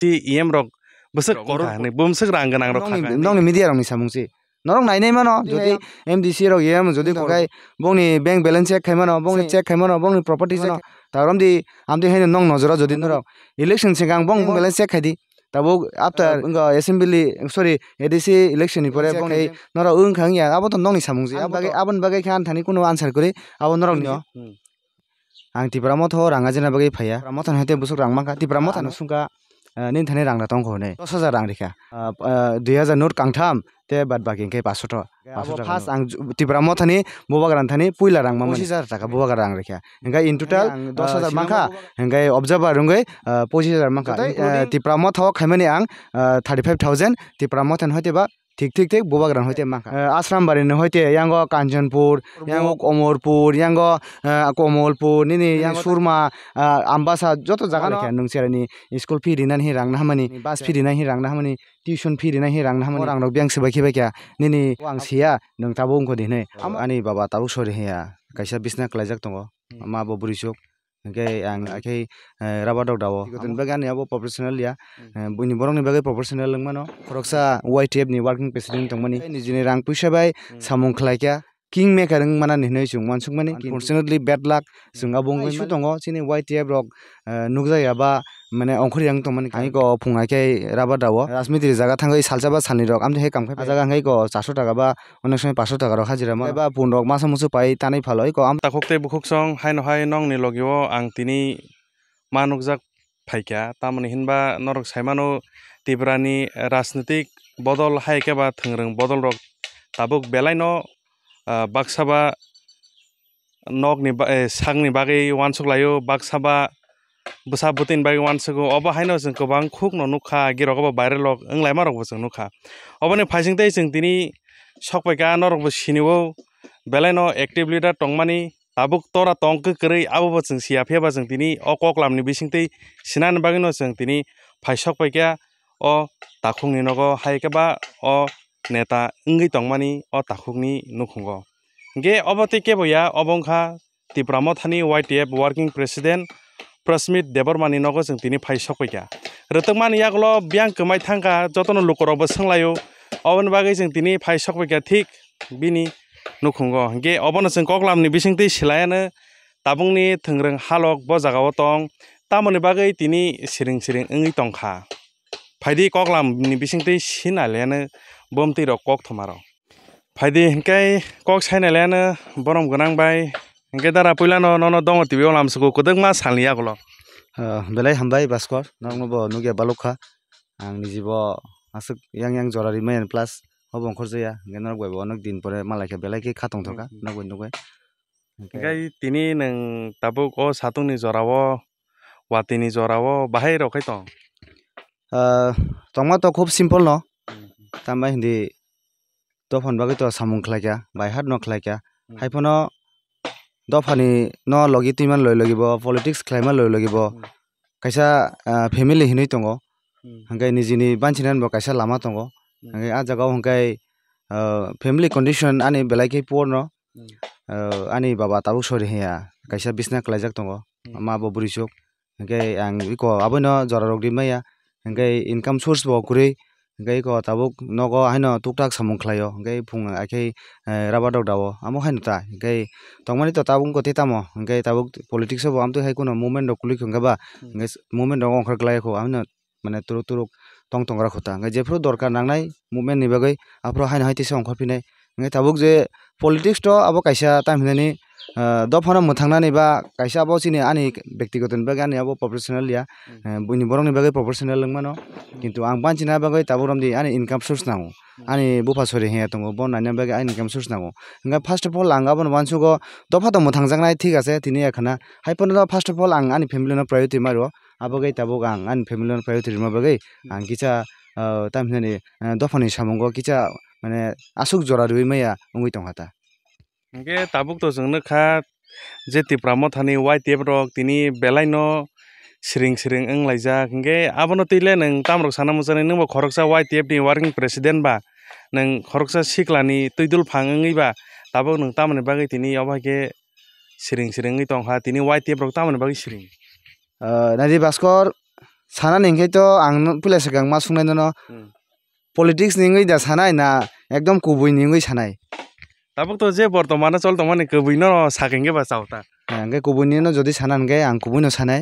ti em rok busuk korok ni bumsuk rang ganang rok khang nong ni media rok ni samung si নরং নাইনাই মানো যদি M D C রক এম যদি কোকাই বংনি ব্যাংক ব্যালেন্স চেক খাইমানো বংনি চেক খাইমানো বংনি প্রপার্টি চেক তারম দি আমদি হেন নং নজর যদি নরক ইলেকশন সিগাং বং ব্যালেন্স চেক খাইদি তাবো আফটার ইঙ্গ এসেম্বলি সরি এডিসি ইলেকশন পরে বং এই নর উং খাং ইয়া আবো তো নংনি সামুজি আবাগে আবন বাগে খান থানি কোনো আনসার করে আবো নরক নিও আং তিপ্রামত রাঙা জেনা বাগে ফাইয়া মতন হাতে বুসুক রাংমাখা তিপ্রামত সুঙ্কা নি থাকে রং দাতং খোনে দশ হাজার রং রেখা দুই হাজার নোট কাংথাম তে বাদ বাকি কে পাঁচশো টাকা ফার্স্ট আং তিপরা গান থানি পুইলা রং মানে পঁচিশ হাজার টাকা বোবা রং রেখা হেঙ্গাই ইন টোটাল দশ হাজার মাখা হেঙ্গাই অবজার্ভার রুঙ্গাই পঁচিশ হাজার মাখা তিপরা মথ খাইমানি আং থার্টি ফাইভ থাউজেন্ড তিপরা মথেন হয়তো বা ঠিক ঠিক ঠিক বোবা গ্রাম হইতে মাখা আশ্রাম বাড়ি হইতে ইয়াঙ্গ কাঞ্চনপুর ইয়াঙ্গ অমরপুর ইয়াঙ্গ কমলপুর নি সুরমা আম্বাসা যত জায়গা নাকি নুন সেরানি স্কুল ফি রিনা হি রাং নাহামানি বাস ফি রিনা হি রাং নাহামানি টিউশন ফি রিনা হি রাং নাহামানি আংরক ব্যাংক সেবা কি বাকিয়া নি আং সিয়া নুন তাবো উংকো দিনে আমি বাবা তাবো সরি হিয়া কাইসা বিসনা ক্লাইজাক দঙ্গ মা বাবুরি চোখ ओमफ्राय आं आखै राबा दग दाव जेनेबा गानायाबो प्रफेसनेल गैया बयनि बरंनि बागै प्रफेसनेल नोंमोन खरगसा वाइ टि एफ नि वार्किं प्रेसिडेन्ट थांमानि निजिनि रां फैसा बाय सामुं खालायखा king maker ang mana ni noi chung mansuk mani unfortunately bad luck sunga bong isu tongo chini ytf rok nukja ya ba মানে অংখরি আং তোমানি আমি ক ফুঙা কে রাবা দাও রাজমিতির জায়গা থাঙ্গই সালসা বা সালনি রক আমি হে কাম খাই জায়গা হাই ক চারশো টাকা বা অনেক সময় পাঁচশো টাকা রক হাজিরা মানে বা পুন রক মাসা মুসু পাই তানাই ভালো ক আম তাকুকতে বুকুক সং হাই নহাই নং নি লগিও আং তিনি মানুকজাক ফাইকা তামানি হিনবা নরক সাইমানো তিব্রানি রাজনীতিক বদল হাই কেবা থংরং বদল রক তাবুক বেলাই बागसाबा नगनि ए सांनि बागै वानसुक लायो बाक्साबा बुसा बुतिन बागै वानसुक अब हायनो जों गोबां खुगनो नुखा गिरगबा बायरे लग ओंलाय मारगबो जों नुखा अबनि फाइसिंदै जों दिनि सकबायगा नरगबो सिनिवो बेलायनो एक्टिभ दा टंमानि आबुक तरा टंक करै आबोबो जों सियाफेबा जों दिनि अक अकलामनि बिसिंदै सिनान न जों दिनि फाइसक अ दाखुंनि नगो हायकेबा अ neta wngwi tongmani o thakukni nukhango hingkhe obo tei keboya obo wngkha tipramo thani ytf working president prasmit debormani nogo chwng tini phai sokpaiya rwtwngmani yaklo biang kwmai thangkha jotono lukorokbo swnglaio oboni bagwi chwng tini phai sokpaikha thik bini nukhango hingkhe obono chwng koklamni bisingtwi silayano tabungni thwngreng halok bo jagao tong tamoni bagwi tini siring siring wngwi tongkha phaidi koklamni bisingtwi sinalaiyano बमति रक थमारो फायदे हिंक कक सैनलान बरम गई हिंक दारा पैला नंग टीवीम कदमा सालनी आगोल bell हम भास्कर नंगब नुगे बालुखा आंगनी जीव आसुक यंग जरारी मैन प्लस हब ओंखर जया हिंग नगे अनेक दिन पर मालाखा बेल के खातों थका नगे नुगे तब ओ सातों जराव वाटी जराव बहाय रखे तो तंगा तो खूब सिम्पल न tambai hindi dophan bagi to samung khlaikya bai hat no khlaikya hai phono dophani no logi tu man loi logibo politics khlaima loi logibo kaisa family hinui tongo hangai niji ni banchinan ba kaisa lama tongo hangai a jaga hangai family condition ani belai ke por no ani baba tabu sori heya kaisa bisna khlaijak tongo ma bo buri chok hangai ang iko abono jora rogdi maya hangai income source bo kurei gai ko tabuk nogo hai no tuk tak samung khlai o gai phung ai khe raba dok dawo amo hai ta gai tongmani to tabung ko tita mo gai tabuk politics o am tu hai kuno movement dok kulik khonga ba gai movement dok ongkhar khlai ko am no mane turu turu tong tong ra khota gai jefro dorkar nangnai movement ni bagai apro hai na hai tise ongkhar pinai gai tabuk je politics to abo kaisa time hinani दफन मोनथांनानै बा कायसा आबो सिनि आनि व्यक्तिगतन बे गानि आबो professional या बुनि बरंनि बागै professional लंमानो किन्तु आं बानचिना बागै ताबुरम दि आनि इनकम सोर्स नाङो आनि बुफा सरि हेया तंगो बनानि बागै आनि इनकम सोर्स नाङो नङा फर्स्ट अफ अल आं गाबोन वानसुगो दफा दं मोनथांजांनाय थिक आसे दिनै एखना हाइपन फर्स्ट अफ अल आं आनि फेमिलि न प्रायोरिटि मारो आबोगै ताबुग आं आनि फेमिलि न प्रायोरिटि मा बागै आं किचा तामनि दफानि सामंगो किचा माने आसुक जरा रुइमैया उंगै तंहाता হিংকে তাবুক তো জংনো খা যে তিপ্রামো থানি ওয়াই টেপ রক তিনি বেলাই ন সিরিং সিরিং ওং লাইজাক হিংকে আবনো তৈলে নামরক সানা মজা নং খরকসা ওয়াই টেপ নি ওয়ার্কিং প্রেসিডেন্ট বা নরকসা খরকসা তৈদুল ফাঙই বা তাবো নং বাকে তিনি অবাকে সিরিং সিরিং টংহা তিনি ওয়াই টেপ রক তামনি বাকে সিরিং নাজি ভাস্কর সানা নিংখাই তো আং পুলাই মা সুংনাই পলিটিক্স নিংই দা সানাই না একদম কবই নিংই সানায় tabuk to je bortomana chol tomani kubino sakenge ba chauta angke kubini no jodi sanan ge ang kubino sanai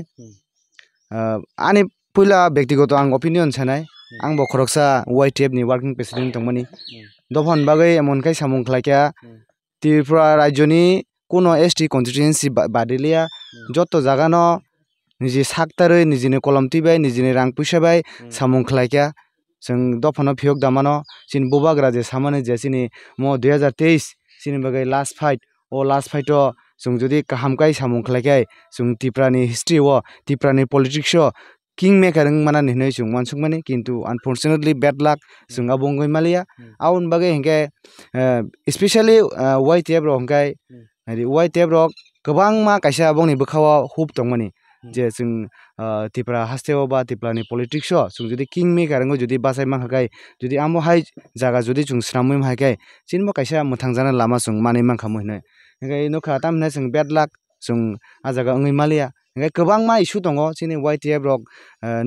ani puila ব্যক্তিগত ang opinion sanai ang bo khoroksa YTF ni working president tongmani dophon bagai emon kai samung khlaikya Tripura রাজ্যনি কোনো ST constituency বাদিলিয়া যত জাগানো নিজে সাকতারই নিজেনি কলম তিবাই নিজেনি রাং পুইসাবাই সামুং খ্লাইকা जों दफनो फियोग दामानो सिन बुबाग्रा जे सामाने जे सिनि म 2023 sini bagoi last fight o last fight o chung jodi kaham kai samung khlai kai chung tipra ni history o tipra ni politics o king maker ang mana ni chung mansung mani kintu unfortunately bad luck chung abong goi malia aun bagoi hingke especially white tab rok hingkai white tab rok गोबां मा कायसा बंनि बोखावा hub दंमोनि जे जों तिप्रा हास्थेव बा तिप्रानि politics जों जुदि किं मेकारखौ जुदि बासाय मांखाखाय जुदि आमो हाय जागा जुदि जों स्रामै माहायखाय सिनबो कायसा मोथां जाना लामा जों मानै मांखामो होनो ओंखाय नखा तामना जों बेड लाक जों आ जागा ओङै मालिया ओंखाय गोबां मा इस्यु दङ जोंनि वाइ टि एफ रक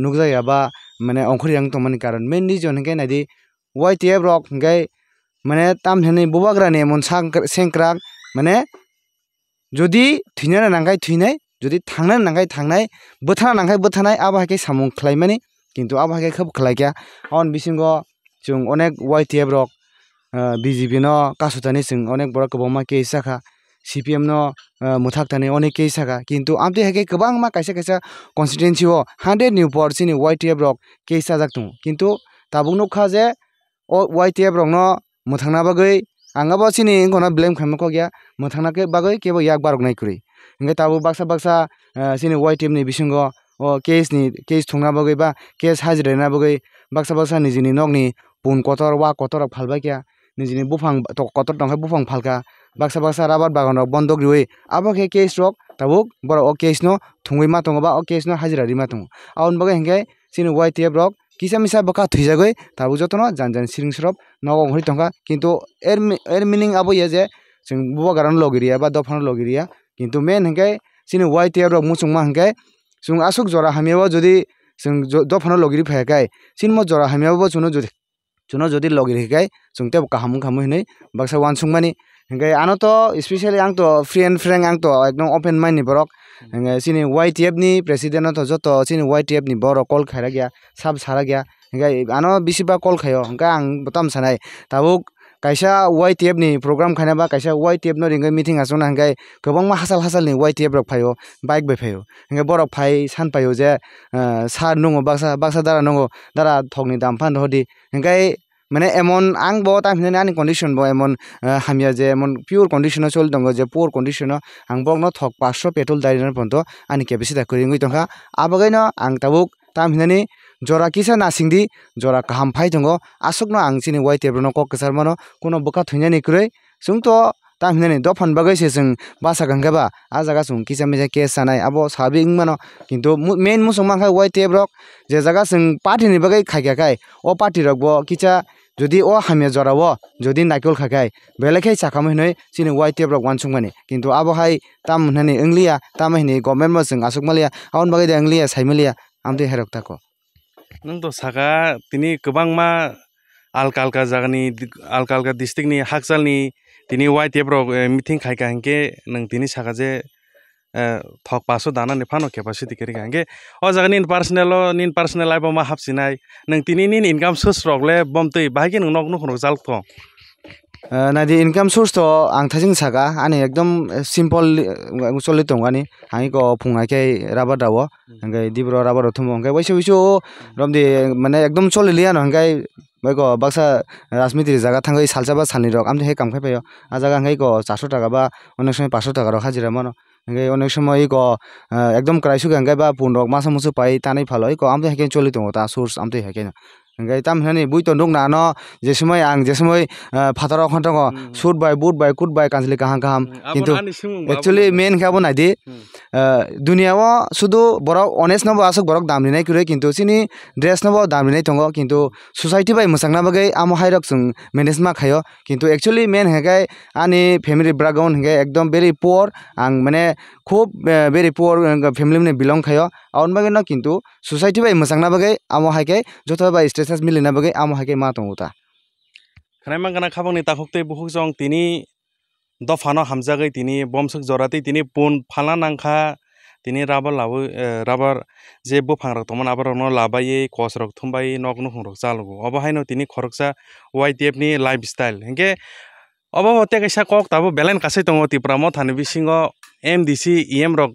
नुकजाया बा माने अंखरियां दंमोन कारण मेन रिजन ओंखाय नायदि वाइ टि एफ रक ओंखाय माने तामथानै बबाग्रानि मन सेंग्रा माने जुदि थैनो नांखाय थैनाय যদি থাকে নাগে থাকে বোথা নাগে বোথায় আবহাওয়া সামুং মানে কিন্তু আবহাওয়া খুব খাইকা অন বিগ অনেক ওয়াই টি এফ রক বিজেপি নাসুতানি অনেক বড় কবমা কেস থাকা সিপিএম ন মতাকানে অনেক কেস থাকা কিন্তু আমি হাকে মা কাইসা কাইসা কনস্টিটুয়েন্সি ও হান্ড্রেড নিউ পর সে ওয়াই টি এফ রক কেস সাজাক কিন্তু তাবুক নখা যে ও ওয়াই টি এফ রক নতাবাগে আঙাবো সে ব্লেম খামাকা মতাকে বাকে কেবল ইয়াক বারক নাই हिंगे तबू बक्सा बक्सा जी वाई टीम ने बिशंगो ओ केस नि केस थोना बगै बा केस हाजिरायना बगै बक्सा बक्सा निजिनि नखनि पुन कतर वा कतर फालबाय क्या निजिनि बुफां तो कतर दंखाय बुफां फालका बक्सा बक्सा राबार बागानो बन्दक रिवै आबो के केस रक तबुक बर ओ केस नो थुंगै मा तंगबा ओ केस नो हाजिरारि मा तंग आउन बगै हिंगे जी वाई टीएफ रक কিসা মিসা বকা থই যাগৈ তাৰ পিছত ন জান জান চিৰিং চৰপ নগৰি টংকা কিন্তু এৰ এৰ মিনিং আবহে যে যোন বুব গাৰণ লগিৰিয়া বা দফানৰ লগিৰিয়া কিন্তু মেইন হেঙ্কে চিনি ৱাই টি আৰু মোৰ চুংমা হেঙ্কে চুং আচুক জৰা হামিয়াব যদি চুং দফানত লগি ফেকাই চিন মই জৰা হামিয়াব চুনো যদি চুনো যদি লগি শিকাই চুংতে কাহামু খামু শুনি বাকচা ওৱান চুংমানি হেঙ্কে আনতো স্পেচিয়েলি আংতো ফ্ৰেণ্ড ফ্ৰেং আংতো একদম অপেন মাইণ্ড নিবৰক হেঙে চিনি ৱাই টি এফ নি প্ৰেচিডেণ্টত হজত চিনি ৱাই টি এফ নি বৰ কল খাই গিয়া চাব চাৰা গিয়া হেঙাই আনো বেছিভাগ কল খায় হেঙ্কে আং বুটাম চানাই তাবোক kaisa y tape ni program khainaba kaisa y tape no ringai meeting asona hangai kobangma hasal hasal ni y tape rok phaiyo bike bai phaiyo hinga borok phai san phaiyo je sa nongo baksa baksa dara nongo dara thokni dam phan rodi hingai মানে এমন আং বো তা হিনে আনি condition বো এমন হামিয়া যে এমন pure কন্ডিশনে চলি দঙ্গ যে পোর কন্ডিশন আং বক নো থক পাঁচশো পেট্রোল দাঁড়িয়ে পর্যন্ত আনি কেপেসিটা করি গুই তঙ্কা আবগাই ন আং তাবুক তা হিনে jora kisa nasingdi jora kaham phai tongo asokno angsini wai tebro no kok kesar mano kono boka thuinani kuroi sungto tam hinani dophan bagai se sung basa gangga ba a jaga sung kisa meja ke sanai abo sabi ingmano kintu main musungma khai wai tebrok je jaga sung party ni bagai khakya kai o party rok bo kicha যদি অ হামিয়া জরাব যদি নাইকল খাকাই বেলেগহাই চাকামো হিনই চিনি Y টেব্রক ওয়ানসুংমানি কিন্তু আবহাই তাম হিনানি ওংলিয়া তাম হিনি government মসং আসুকমালিয়া আউন বাগে দে ওংলিয়া সাইমালিয়া আমদি হেরক তাকো नों saga तिनी कबांग मा आलका आलका जागानि आलका आलका डिस्ट्रिक्टनि हाकसालनि दिनै वाइ टेब्राव खाई खायखा हांखे नंग तिनी साखा जे थक पासो दाना निफानो केपासिटी करिखा हांखे अ जागा निन पार्सनेल निन पार्सनेल लाइफआव मा हाबसिनाय नंग तिनी निन इनकाम सोस्रगले बमतै बाहायखि नों नगनो नोक जालक थं नाइदि इनकम सोर्स त आं थासिं सागा आने एकदम सिम्पल चलि तंगानी हाई को फुंगा के राबार दावो हंगे दिब्र राबार थुम हंगे वैसे वैसे रमदि माने एकदम चलि लिया न हंगे बैको बाक्सा राजमिस्त्री जागा थांगे सालसाबा सालनि रक आमथे हे काम खाइ पायो आ जागा हंगे को 400 टाका बा अनेक समय 500 टाका र हाजिरा मन हंगे अनेक समय को एकदम क्राइसु हंगे बा पुन रक मासा मुसु पाई तानै फालो आम आमथे हेके चलि तंगो ता सोर्स आम आमथे हेके ओमफ्राय तामहिनानि बुयतन दं ना न जेसमै आं जेसमै फाथार अखन दङ सुट बाय बुट बाय कुट बाय कान्जलि गाहां गाहाम किन्तु एक्चुअलि मेन खाबो नायदि दुनियाव सुदु बरक अनेस नबो आसुक बरक दामनि नाय कुरै किन्तु सिनि ड्रेस नबो दामनि नाय थङो किन्तु सोसाइटि बाय मोसांना बगै आमो हायरक जों मेनेज मा खायो किन्तु एक्चुअलि मेन हेगाय आनि फेमिलि ब्राग्राउन्ड हेगाय एकदम भेरि पुअर आं माने खुब भेरि पुअर फेमिलि मोननि बिलं खायो आउन बागै न किन्तु सोसाइटि बाय मोसांना बगै आमो हायखै जथ बाय সাজ মিলিনা বগে আম হাকে মা তং উতা খনাই মা গানা খাবং নি তাখক বহুক জং তিনি দফানো হামজা গই তিনি বমসক জরাতি তিনি পুন ফালা নাংখা তিনি রাবার লাবু রাবার যে বুফাং রক তমন আবার ন লাবাই কস রক থুমবাই নগ্ন হং রক চালগু অবহাইনো তিনি খরকসা ওয়াই দেফ নি লাইফ স্টাইল হেঙ্কে অবহতে কেসা কক তাবো বেলেন কাছে তঙ্গ তিপ্রাম থানবি সিংহ এম ডিসি ইএম রক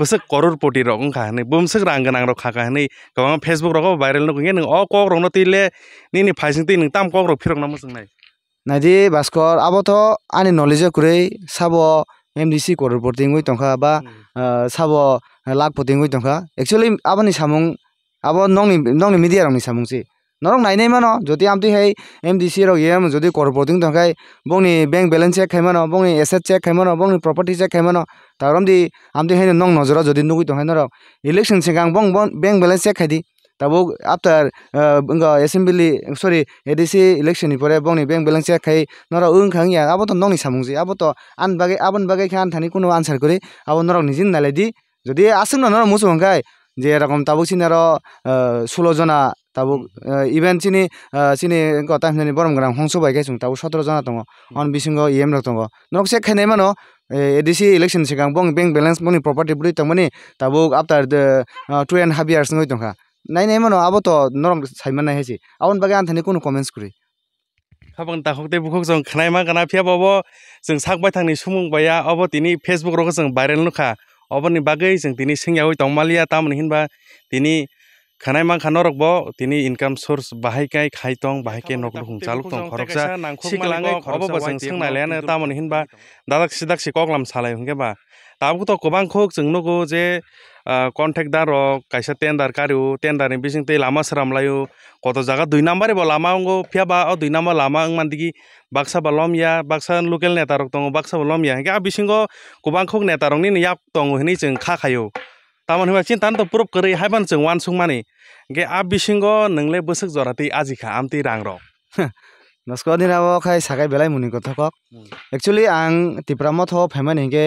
बस करोगरै गा फेसबुक र भाइरल नै नि फाइन त फिउन मलाई नदि भास्कर अब त नल कुरु सब एमडिसी कर पैत बाब पतिङ्त एक्चुअली अब नि सामुङ अब नौ मिडिया सानु चाहिँ নৰক নাই নাই মানো যদি আমি সেই এম ডি চি ৰ এম যদি কৰ্পৰ্টিং থকাই বংনি বেংক বেলেঞ্চ চেক খাই মানো বংনি এছেট চেক খাই মানো বংনি প্ৰপাৰ্টি চেক খাই মানো তাৰ দি আমি সেই নং নজৰত যদি নুগুই তহে নৰক ইলেকশ্যন চেকাং বং বং বেংক বেলেঞ্চ চেক খাই দি তাৰ আফটাৰ এছেম্বলি চৰি এ ডি চি ইলেকশ্যনৰ পৰা বংনি বেংক বেলেঞ্চ চেক খাই নৰক ওং খাং ইয়াত আবতো নংনি চামুং যি আবতো আন বাগে আবন বাগে খাই আন থানি কোনো আনচাৰ কৰি আবো নৰক নিজে নালাই দি যদি আছে ন নৰক মোচো হংকাই যে এৰকম তাবুক সিনাৰও ষোলো জনা tabu event sini sini engko time sini borom gram hongso bai gaisung tabu sotro jana tongo on bisingo em rok tongo nok se khane mano adc election sikang bong bank balance money property bui tongmani tabu after the two and half years ngoi tongka nai nai mano abo to norom saiman nai hesi awon bagai anthani kono comments kuri khabang ta khokte bukhok jong khnai ma gana phia bobo jong sak bai thangni sumung baya abo tini facebook rok jong viral nukha अब नि बागै जों दिनै सिङ्याव दंमालिया तामन हिनबा दिनै খানাই মাং খানো রকব তিনি income source Baha'i কাই খাইতং বাহাই কে নক লুকুং চালুক তং খরকসা সিকলাঙ্গে খরব বাজাং সিং নাইলেন তামন হিনবা দাদাক সিদাক সি কগলাম সালাই হুঙ্গে বা তাবু তো কবাং খোক জং যে কন্ট্রাক্টদার রক কাইসা টেন্ডার কারিউ টেন্ডার নি বিসিং তে লামা সরাম কত জায়গা দুই নাম্বারে বা লামা অঙ্গো ফিয়াবা অ দুই নাম্বার লামা অং মানদিগি বাক্সা বা লমিয়া বাক্সা লোকেল নেতা রক তং বাক্সা বা লমিয়া হিঙ্গে আ বিসিং কবাং খোক নেতা রং নি ইয়াক তং হিনি জং খা খায়ো তামান হওয়া চিন্তান তো প্রুভ করে হাইবান চং ওয়ান সুংমানি গে আপ বিসিং নংলে বসুক জরাতে আজিখা আমতি রাং রক নস্ক দিন খাই সাকাই বেলাই মুনি কথা কক একচুয়ালি আং টিপ্রামত হো ফ্যামিলি হিগে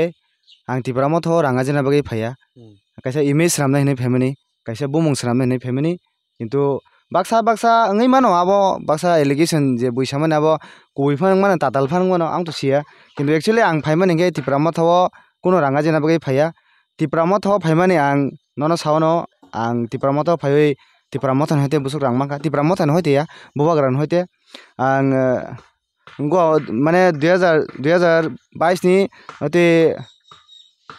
আং টিপ্রামত হো রাঙা জেনা বাকি ফাইয়া কাইসা ইমেজ সামনে হিনে ফ্যামিলি কাইসা বুমুং সামনে হিনে ফ্যামিলি কিন্তু বাক্সা বাক্সা ওই মানো আবো বাক্সা এলিগেশন যে বৈসা মানে আবো কবি ফান মানে তাতাল ফান মানো আং তো সিয়া কিন্তু একচুয়ালি আং ফাইমান গে টিপ্রামত হো কোনো রাঙা জেনা বাকি ফাইয়া tipramot ho phai mani ang nono sauno ang tipramot ho phai tipramot han hoite busuk rang manga tipramot han hoite ya boba gran hoite ang go mane 2000 2022 ni ate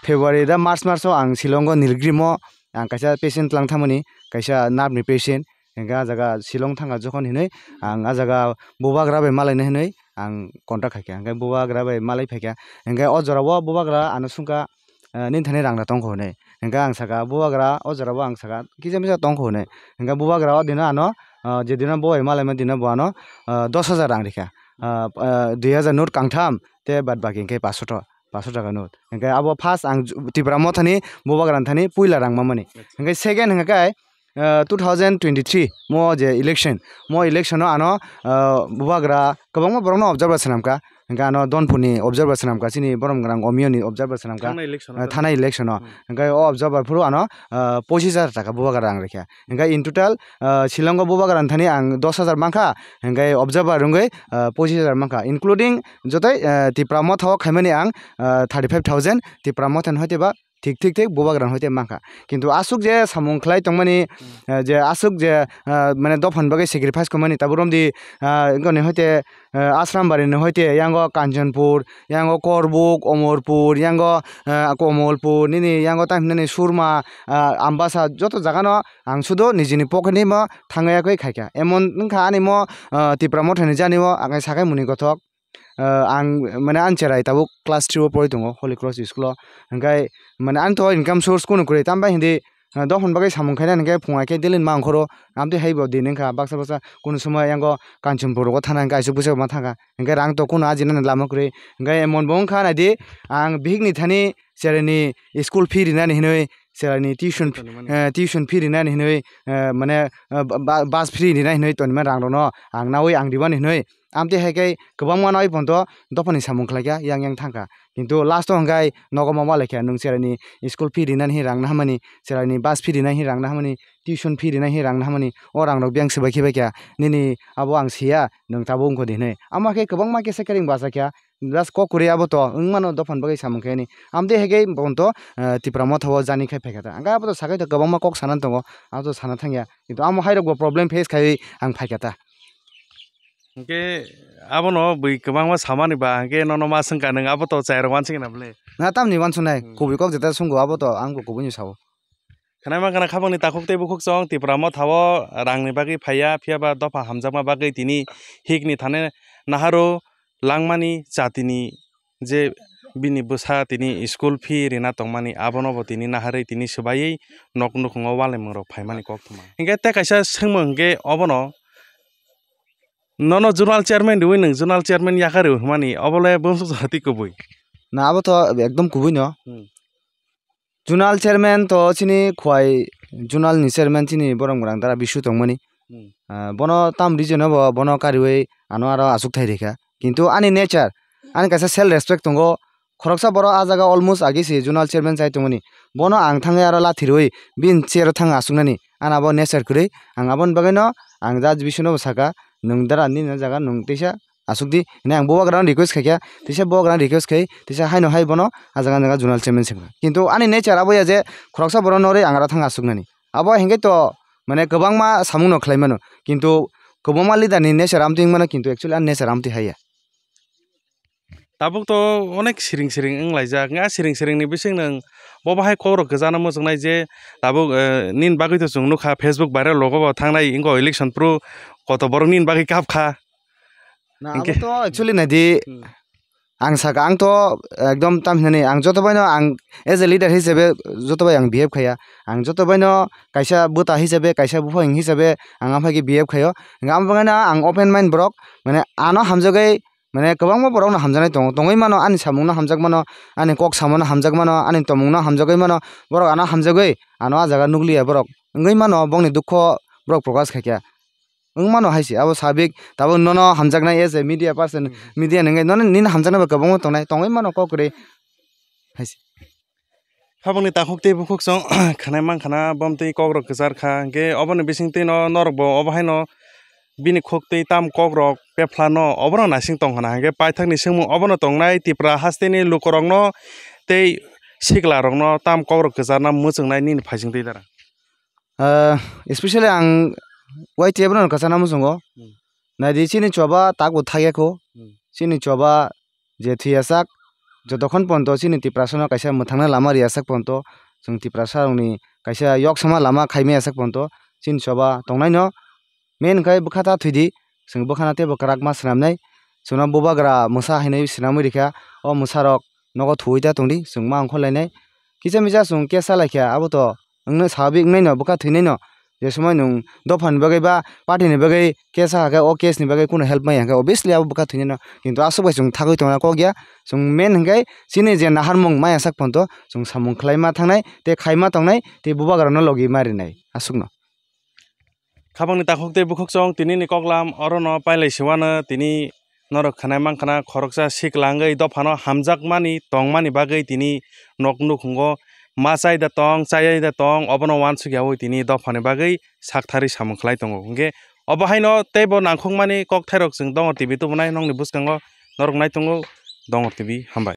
february da march march ho ang silongo nilgrimo ang kaisa patient lang thamuni kaisa nap ni patient enga jaga silong thanga jokon hinai ang a jaga boba gra bai malai nei ang contract khaike ang boba gra bai malai phaike ang o jorawo boba gra anusunga nini thani rang rang tongo hinui hingke ang saka bo agra o jaga o ang saka kisa misa tongo hinui hingke bo agra o dino ano je dino boi malaima dino bo ano dos hajar rang rika dui hajar note kangtham tei bad baki hingke pasho to पाँच सौ टका note हिंगे अब fast आं तिब्रा मथानी बोबाग्रान थानी पुइला रांग मामानी हिंगे सेकेंड हिंगे टु थाउजेन्ड टुवेन्टि थ्रि म जे इलेक्सन म इलेक्सनाव आन बुबाग्रा गोबांमा बर' अबजार्भार सानामका ओमफ्राय आन दनफुनि अबजार्भार सानामका सिनि बरमग्रा अमियनि अबजार्भार सानामका थानाय इलेक्सनाव ओमफ्राय अ अबजार्भारफोराव आन पसिस हाजार थाखा बुबागारा आं रेखा ओमफ्राय इन टुटेल शिलङाव बुबागारा थानि आं दस हाजार मांखा ओमफ्राय अबजार्भार रोङै पसिस हाजार मांखा इनक्लुडिं जतै टिप्रामथ खायमानि आं थार्टि फाइभ थाउजेन्ड टिप्रामथ होनहा थेबा थिक थिक थिक बबा गोदान हे मांखा किन्तु आसुक जे सामु ओंख्लाय तंमानि जे आसुक जे माने दफन बागै सेक्रिफाइस खमानि ताबुरमदि गने हयते आश्राम बारिनि हयते याङ' कान्चनपुर याङ' करबुक अमरपुर याङ' कमलपुर निनि याङ' टाइमनि सुरमा आम्बासा जत जागानो आं सुदो निजिनि पकेटनि म थाङायाखै खायखा एमन नोंखा आनि म तिप्रा मथानि जानिम आङो सागाय मुनि गथक आं माने आनसियार ताबो क्लास थ्रिबो पढ़ै दङ हलि क्रस स्कुल ओंखाय माने आंथ' इनकाम सोर्सखौ नुकुरै तामबाय हिन्दी द हनबागै सामंखायना इनके फुङाखे दिलिन मा ओंखारो आमथे हाइबाव दिन ओंखा बाक्सा बाक्सा कुनु समय आंगो कान्चन बर'खौ थाना ओंखा मा थाङा ओंखाय रांग थ' कोनो आजिना लामाखुरै ओंखाय मनबो ओंखा नायदि आं बिहिगनि थानि सेरानि स्कुल फि रिनानै हिनै सेरानि टिउसन टिउसन फि रिनानै हिनै माने बास फ्रि रिनानै हिनै तनिमा रां दङ आंनावै आं दिबान हिनै amte haikai kwbangma nai ponto dopani samung khlaikha yang yang thangkha kintu last o hingkhai nogoma wala khe nung serani school fee rinani hi rangna hamani serani bus fee rinani hi rangna hamani tuition fee rinani hi rangna hamani o rang rok biang sibai khibai kya nini abo ang siya nung tabo ungko dinai ama khe kwbangma kesa karing basa kya las kokuri abo to wngmano dopan bagoi samung khaini amde hege bonto tipramo thao jani khai phaikata anga abo to sakai to kwbangma kok sanan tongo abo to sana thangya kintu amo hairok problem face khai ang phaikata Hingke abo no bui kebang ma sama nih bang, hingke nono maseng kaneng abo to cair wan sing nable. Nah tam nih wan sunai, kubi kok jeda sunggu abo to, angku kubi nih sawo. Karena emang karena kabang nih takuk tebu kuk song, tiap ramo tawo rang nih bagi paya pia ba dopa hamzam ma bagi tini hik nih thane naharo langmani catini je bini busa tini school fee rina tongmani abonobo tini naharei tini sebayei nok nukungo wale mengrok paimani kok tuma. Hingga teh kaisa sengmo hingga obono নন zonal chairman ডুবই নাই zonal chairman ইয়াকার মানে অবলয় বংশ হাতি কবই না আবার তো একদম কবই ন জোনাল চেয়ারম্যান তো চিনি খুয়াই জোনাল নি চেয়ারম্যান চিনি বরং গরাং তারা বিশ্ব তংমানি বন তাম রিজন হব বন কারিওই আনো আর আসুক থাই রেখা কিন্তু আনি নেচার আনি কাছে সেল রেসপেক্ট তঙ্গ খরকসা বড় আ জায়গা অলমোস্ট আগেছি জোনাল চেয়ারম্যান চাই তুমি বন আং থাঙে আর লাথিরই বিন চেয়ার থাং আসুকানি আন আবো নেচার করে আং আবন বাগে ন আং জাজ বিশ্ব নব সাকা nungdar ani no jaga nung teisa asukdi hinai ang bowa gram request khai kya tisa bowa gram request khai tisa haino hai bono ah jaga jaga junal chairman sipha kintu ani nature abo ya je khoroksa borono re angra thang asuknani abo henge to mane kobangma samung no khlaimano kintu kobangma lidani nature amting mano kintu actually an nature amti haiya दाबोथ' अनेक सिरिं सिरिं लायजाक आ सिरिं सिरिंनि बिसिंनो बबाहाय खबर गोजानो मोजोंनाय जे दाबो निन बागै जों नुखा Facebook बायराल लगोबा थांनाय इंगो election pro কত বড় নিন বাকি কাপ খা না আমি তো एक्चुअली নদী আং সাকা আং তো একদম তাম হিনানি আং যতবাই ন আং এজ এ লিডার হিসেবে যতবাই আং বিহেভ খায়া আং যতবাই ন কাইসা বুতা হিসেবে কাইসা বুফা হিং হিসেবে আং আফাকি বিহেভ খায় আম বাগানা আং ওপেন মাইন্ড ব্রক মানে আনো হামজগাই माने कबांगमा बरावनो हामजानाय दङ दङै मानो आंनि सामुंनो हामजाग मानो आंनि कक सामुनो हामजाग मानो आंनि तमुंनो हामजागै मानो बरक आना हामजागै आनो आजागा नुग्लिया बरक ओंगै मानो बंनि दुख बरक प्रकाश खाइखा ओं मानो हाइसे आबो साबिक दाबो नन हामजागनाय as a media person media नोंगै नन निन हामजानो कबांग दंनाय दङै मानो कक रे हाइसे फाबंनि दाखक दै बुखक सं खानाय मान खाना बम दै कक रक गजार खा गे अबनि बिसिं तै न नरबो अबहाय न बिनि खक दै ताम कक रक pe plano obono sing tong hana hange paitak ni sing mung obono tong nai ti pra haste ni lukorong no te siklarong rong no tam kobro kesana musung nai ni ni pasing tei dara. especially ang wai ti ebono kesana musung go. Nah di sini coba tak utak ya ko. Sini coba jeti asak. Jodokon ponto sini ti prasono kaisa na lama ri asak ponto. Sung ti prasono ni kaisa yok sama lama kaime asak ponto. Sini coba tong nai no. Men kai bukata tuidi. sungbo khana teibo kwrakma swnamnai chuna boba gra musa hinui swnamui rikha o musa rok nogo thuui ta tongdi chungma angkholainai kisa misa chung kesa laikha abo to ongno sabik nai no boka thinai no je somai nung dophan bagai ba party ni bagai kesa haka o case ni bagai kuno help mai haka obviously abo boka thinai no kintu aso bai chung thagoi tongna ko gya chung main hingkai sine je nahar mong mai asak ponto chung samung khlaima thangnai te khaima tongnai te boba gra no logi mari nai asuk no খাবাং তাকক দে বুখক চং তিনি নিকলাম or ন পাইলাই সেওয়ান তিনি নরক খানায় মানখানা খরকচা শিখলাঙ্গই দফানো হামজাক মানি Tong মানি বাকই তিনি নক নুখুঙ্গ মা চাই দা টং চাই দা টং অবন ওয়ান সুখিয়া তিনি দফানে বাকই সাকথারি সামুখলাই দঙ্গে অবহাইন তেব নাংখং মানে কক থাইরক জং দঙ্গর টিভি তো মনে নং নি বুসকাঙ্গ নরক নাই দঙ্গর টিভি হামবাই